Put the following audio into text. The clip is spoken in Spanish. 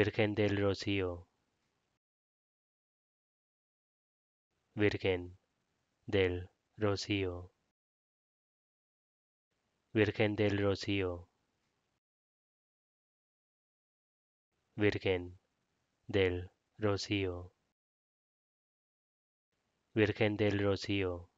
Virgen del Rocío. Virgen del Rocío. Virgen del Rocío. Virgen del Rocío. Virgen del Rocío.